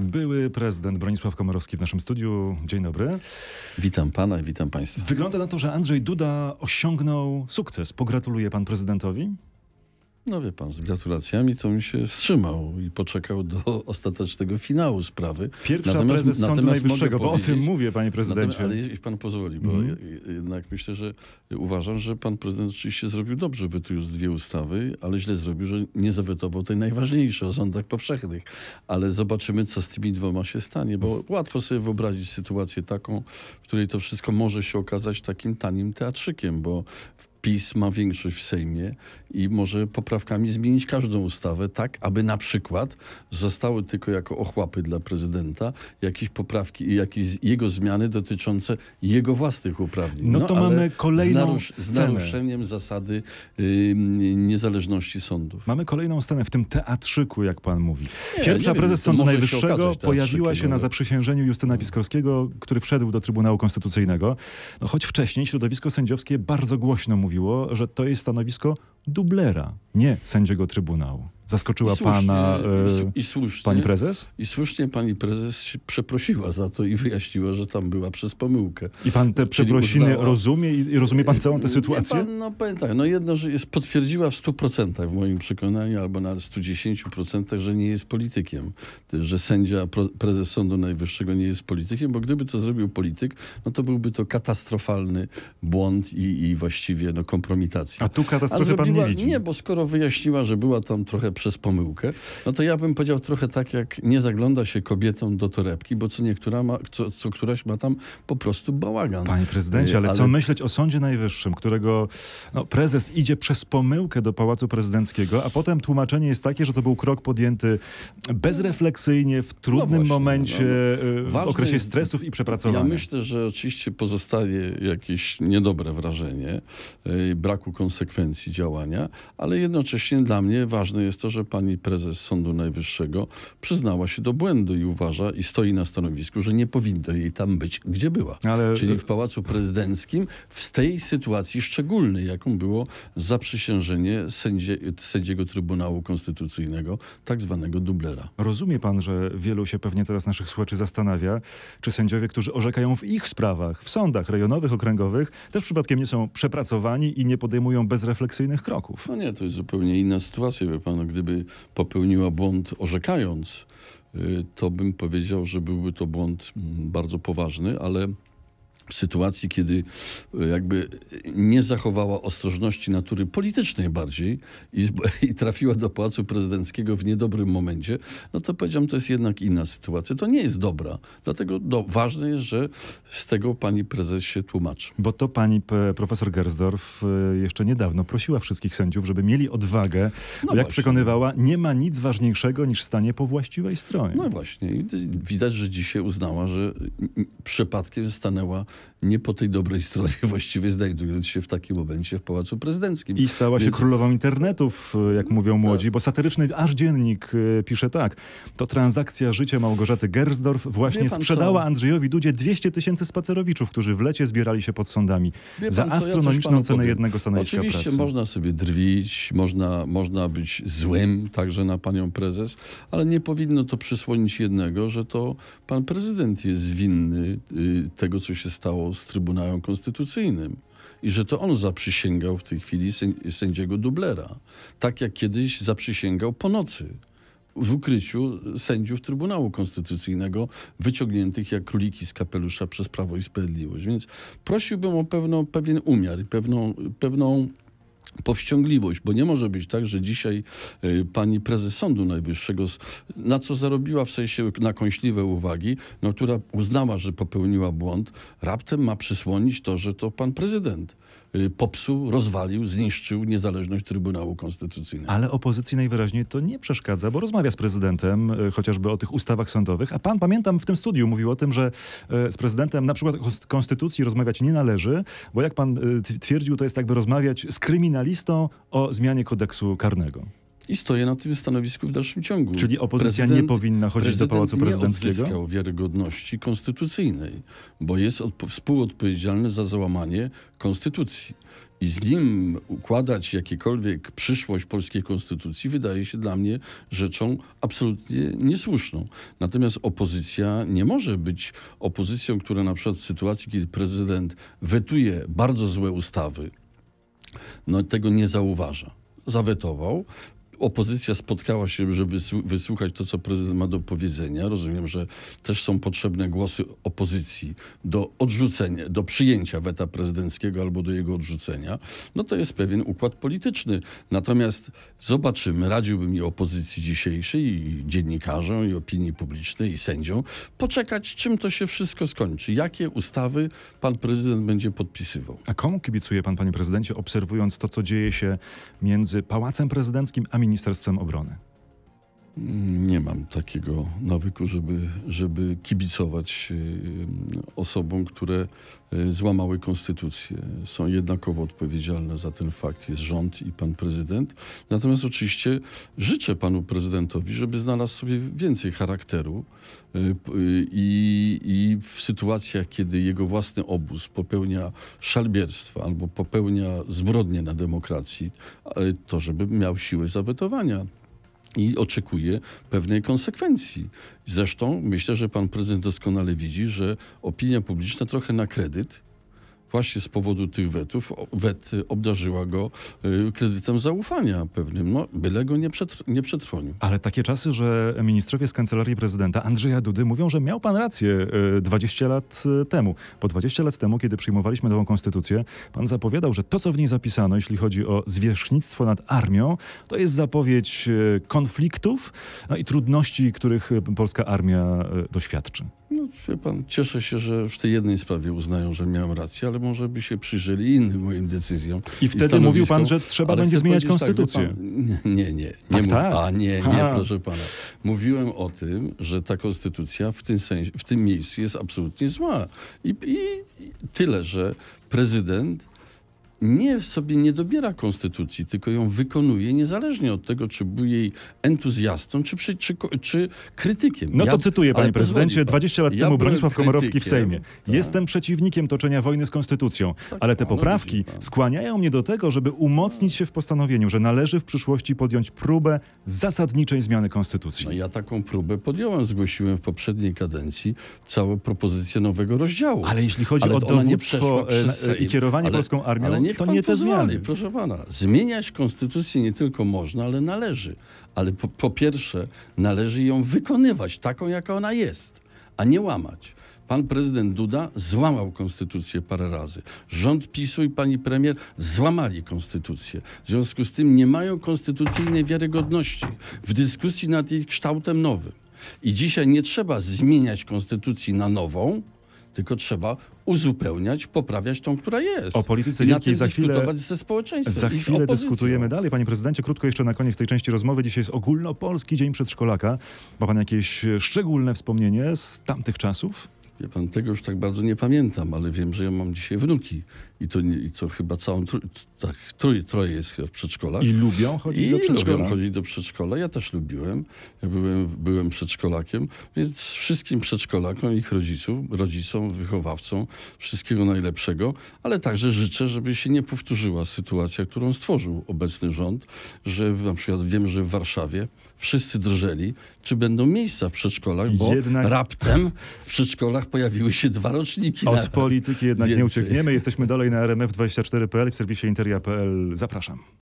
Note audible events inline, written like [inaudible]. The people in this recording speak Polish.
Były prezydent Bronisław Komorowski w naszym studiu. Dzień dobry. Witam pana i witam państwa. Wygląda na to, że Andrzej Duda osiągnął sukces. Pogratuluję pan prezydentowi? No wie pan, z gratulacjami to mi się wstrzymał i poczekał do [laughs] ostatecznego finału sprawy. Pierwsza natomiast, prezes Sądu Najwyższego, bo o tym mówię, panie prezydencie. ale jeśli pan pozwoli, bo mm. jednak myślę, że uważam, że pan prezydent oczywiście zrobił dobrze, już dwie ustawy, ale źle zrobił, że nie zawetował tej najważniejszej o sądach powszechnych. Ale zobaczymy, co z tymi dwoma się stanie, bo łatwo sobie wyobrazić sytuację taką, w której to wszystko może się okazać takim tanim teatrzykiem, bo w PiS ma większość w Sejmie i może poprawkami zmienić każdą ustawę tak, aby na przykład zostały tylko jako ochłapy dla prezydenta jakieś poprawki i jakieś jego zmiany dotyczące jego własnych uprawnień. No, no to mamy kolejną z, narusz z naruszeniem zasady yy, niezależności sądów. Mamy kolejną scenę w tym teatrzyku, jak pan mówi. Nie, Pierwsza nie prezes Sądu Najwyższego się pojawiła się na zaprzysiężeniu Justyna mm. Piskorskiego, który wszedł do Trybunału Konstytucyjnego. No, choć wcześniej środowisko sędziowskie bardzo głośno mówi mówiło, że to jest stanowisko dublera, nie sędziego Trybunału zaskoczyła I pana i, e, i słusznie, pani prezes? I słusznie pani prezes przeprosiła za to i wyjaśniła, że tam była przez pomyłkę. I pan te przeprosiny uznała, rozumie i rozumie pan całą tę sytuację? Pan, no pamiętaj, tak, no jedno, że jest, potwierdziła w 100% w moim przekonaniu albo na 110%, że nie jest politykiem, że sędzia, prezes Sądu Najwyższego nie jest politykiem, bo gdyby to zrobił polityk, no to byłby to katastrofalny błąd i, i właściwie no, kompromitacja. A tu katastrofy A zrobiła, pan nie widzi? Nie, bo skoro wyjaśniła, że była tam trochę przez pomyłkę, no to ja bym powiedział trochę tak, jak nie zagląda się kobietom do torebki, bo co niektóra ma, co, co któraś ma tam po prostu bałagan. Panie prezydencie, ale, y, ale... co myśleć o Sądzie Najwyższym, którego no, prezes idzie przez pomyłkę do Pałacu Prezydenckiego, a potem tłumaczenie jest takie, że to był krok podjęty bezrefleksyjnie, w trudnym no właśnie, momencie, no, no. Y, w okresie stresów i przepracowania. Ja myślę, że oczywiście pozostaje jakieś niedobre wrażenie y, braku konsekwencji działania, ale jednocześnie dla mnie ważne jest to, że pani prezes Sądu Najwyższego przyznała się do błędu i uważa i stoi na stanowisku, że nie powinno jej tam być, gdzie była. Ale... Czyli w Pałacu Prezydenckim w tej sytuacji szczególnej, jaką było zaprzysiężenie sędzie, sędziego Trybunału Konstytucyjnego, tak zwanego dublera. Rozumie pan, że wielu się pewnie teraz naszych słuchaczy zastanawia, czy sędziowie, którzy orzekają w ich sprawach, w sądach rejonowych, okręgowych, też przypadkiem nie są przepracowani i nie podejmują bezrefleksyjnych kroków. No nie, to jest zupełnie inna sytuacja, wie pan, gdy gdyby popełniła błąd orzekając, y, to bym powiedział, że byłby to błąd mm, bardzo poważny, ale sytuacji, kiedy e, jakby nie zachowała ostrożności natury politycznej bardziej i, [laughs] i, trafiła do Pałacu Prezydenckiego w niedobrym momencie, no to powiedziałem, to jest jednak inna sytuacja. To nie jest dobra. Dlatego no, ważne jest, że z tego pani prezes się tłumaczy. Bo to pani profesor Gersdorf e, jeszcze niedawno prosiła wszystkich sędziów, żeby mieli odwagę, no jak właśnie. przekonywała, nie ma nic ważniejszego niż stanie po właściwej stronie. No właśnie. Widać, że dzisiaj uznała, że przypadkiem stanęła nie po tej dobrej stronie [laughs] właściwie znajdując się w takim momencie w Pałacu Prezydenckim. I stała Więc... się królową internetów, jak mówią tak. młodzi, tak. bo satyryczny aż dziennik e, pisze tak. To transakcja życia Małgorzaty Gersdorf właśnie sprzedała co? Andrzejowi Dudzie 200 tysięcy spacerowiczów, którzy w lecie zbierali się pod sądami Wie za astronomiczną cenę powiem. jednego stanowiska Oczywiście pracy. można sobie drwić, można, można być złym także na panią prezes, ale nie powinno to przysłonić jednego, że to pan prezydent jest winny y, tego, co się stało stało z Trybunałem Konstytucyjnym i że to on zaprzysięgał w tej chwili sędziego dublera, tak jak kiedyś zaprzysięgał po nocy w ukryciu sędziów Trybunału Konstytucyjnego, wyciągniętych jak króliki z kapelusza przez Prawo i Sprawiedliwość. Więc prosiłbym o pewną, pewien umiar i pewną, pewną powściągliwość, bo nie może być tak, że dzisiaj e, pani prezes Sądu Najwyższego, na co zarobiła w sensie na kąśliwe uwagi, no, która uznała, że popełniła błąd, raptem ma przysłonić to, że to pan prezydent. Y, popsuł, rozwalił, zniszczył niezależność Trybunału Konstytucyjnego. Ale opozycji najwyraźniej to nie przeszkadza, bo rozmawia z prezydentem y, chociażby o tych ustawach sądowych, a pan pamiętam w tym studiu mówił o tym, że y, z prezydentem na przykład o konstytucji rozmawiać nie należy, bo jak pan twierdził, to jest jakby rozmawiać z kryminalistą o zmianie kodeksu karnego i stoję na tym stanowisku w dalszym ciągu. Czyli opozycja prezydent, nie powinna chodzić do Pałacu Prezydenckiego? nie odzyskał wiarygodności konstytucyjnej, bo jest współodpowiedzialny za załamanie konstytucji. I z nim układać jakiekolwiek przyszłość polskiej konstytucji wydaje się dla mnie rzeczą absolutnie niesłuszną. Natomiast opozycja nie może być opozycją, która na przykład w sytuacji, kiedy prezydent wetuje bardzo złe ustawy, no tego nie zauważa zawetował, opozycja spotkała się, żeby wysłuchać to, co prezydent ma do powiedzenia. Rozumiem, że też są potrzebne głosy opozycji do odrzucenia, do przyjęcia weta prezydenckiego albo do jego odrzucenia. No to jest pewien układ polityczny. Natomiast zobaczymy, radziłbym i opozycji dzisiejszej, i dziennikarzom, i opinii publicznej, i sędziom, poczekać, czym to się wszystko skończy. Jakie ustawy pan prezydent będzie podpisywał. A komu kibicuje pan, panie prezydencie, obserwując to, co dzieje się między Pałacem Prezydenckim a ministrem? Ministerstwem Obrony. Nie mam takiego nawyku, żeby, żeby kibicować y, y, osobom, które y, złamały konstytucję. Są jednakowo odpowiedzialne za ten fakt, jest rząd i pan prezydent. Natomiast oczywiście życzę panu prezydentowi, żeby znalazł sobie więcej charakteru i, i w sytuacjach, kiedy jego własny obóz popełnia szalbierstwa albo popełnia zbrodnie na demokracji, to żeby miał siłę zawetowania i oczekuje pewnej konsekwencji. Zresztą myślę, że pan prezydent doskonale widzi, że opinia publiczna trochę na kredyt właśnie z powodu tych wetów, wet y, obdarzyła go y, kredytem zaufania pewnym. No, byle go nie, przetr nie przetrwonił. Ale takie czasy, że ministrowie z Kancelarii Prezydenta Andrzeja Dudy mówią, że miał pan rację 20 y, lat temu. Po 20 lat temu, kiedy przyjmowaliśmy nową konstytucję, pan zapowiadał, że to, co w niej zapisano, jeśli chodzi o zwierzchnictwo nad armią, to jest zapowiedź konfliktów no i trudności, których polska armia doświadczy. No, wie pan, cieszę się, że w tej jednej sprawie uznają, że miałem rację, ale może by się przyjrzeli innym moim decyzjom. I wtedy i mówił pan, że trzeba będzie zmieniać tak, konstytucję. Tak, pan... nie, nie, nie. nie tak, tak. A nie, nie, ha. proszę pana. Mówiłem o tym, że ta konstytucja w tym, sensie, w tym miejscu jest absolutnie zła. I, i tyle, że prezydent nie sobie nie dobiera konstytucji, tylko ją wykonuje niezależnie od tego, czy był jej entuzjastą, czy, czy, czy krytykiem. No to ja, cytuję, panie prezydencie, 20 lat ja temu Bronisław Komorowski w Sejmie. Tak. Jestem przeciwnikiem toczenia wojny z konstytucją, tak, ale te poprawki widzi, skłaniają mnie do tego, żeby umocnić się w postanowieniu, że należy w przyszłości podjąć próbę zasadniczej zmiany konstytucji. No ja taką próbę podjąłem, zgłosiłem w poprzedniej kadencji całą propozycję nowego rozdziału. Ale jeśli chodzi ale o dowództwo e, e, i kierowanie ale, polską armią, niech to pan nie te zmiany. proszę pana. Zmieniać konstytucję nie tylko można, ale należy. Ale po, po pierwsze, należy ją wykonywać taką, jaka ona jest, a nie łamać. Pan prezydent Duda złamał konstytucję parę razy. Rząd PiSu i pani premier złamali konstytucję. W związku z tym nie mają konstytucyjnej wiarygodności w dyskusji nad jej kształtem nowym. I dzisiaj nie trzeba zmieniać konstytucji na nową, tylko trzeba uzupełniać, poprawiać tą, która jest. O polityce wielkiej za chwilę, dyskutować ze społeczeństwem za chwilę dyskutujemy dalej. Panie prezydencie, krótko jeszcze na koniec tej części rozmowy. Dzisiaj jest ogólnopolski dzień przedszkolaka. Ma pan jakieś e, szczególne wspomnienie z tamtych czasów? Wie pan, tego już tak bardzo nie pamiętam, ale wiem, że ja mam dzisiaj wnuki i to, i to chyba całą, trój, tak, trój, troje jest w przedszkolach. I lubią chodzić I do przedszkola. lubią chodzić do przedszkola. Ja też lubiłem. Ja byłem, byłem przedszkolakiem, więc wszystkim przedszkolakom, ich rodziców, rodzicom, wychowawcom wszystkiego najlepszego, ale także życzę, żeby się nie powtórzyła sytuacja, którą stworzył obecny rząd, że na przykład wiem, że w Warszawie wszyscy drżeli, czy będą miejsca w przedszkolach, bo jednak... raptem w przedszkolach pojawiły się dwa roczniki. Od polityki jednak Więcej. nie uciekniemy, jesteśmy dalej na rmf24.pl i w serwisie interia.pl. Zapraszam.